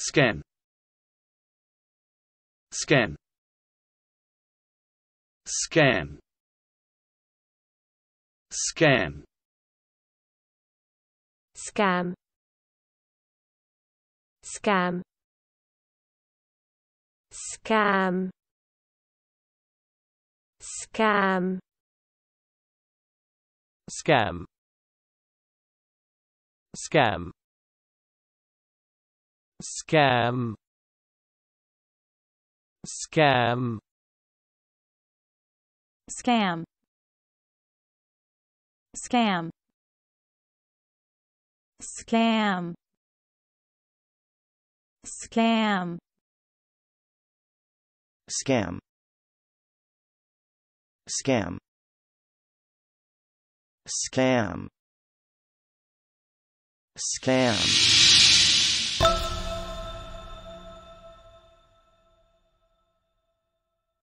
Scan Scan Scan Scan Scam Scam Scam Scam Scam Scam scam scam scam scam scam scam scam scam scam scam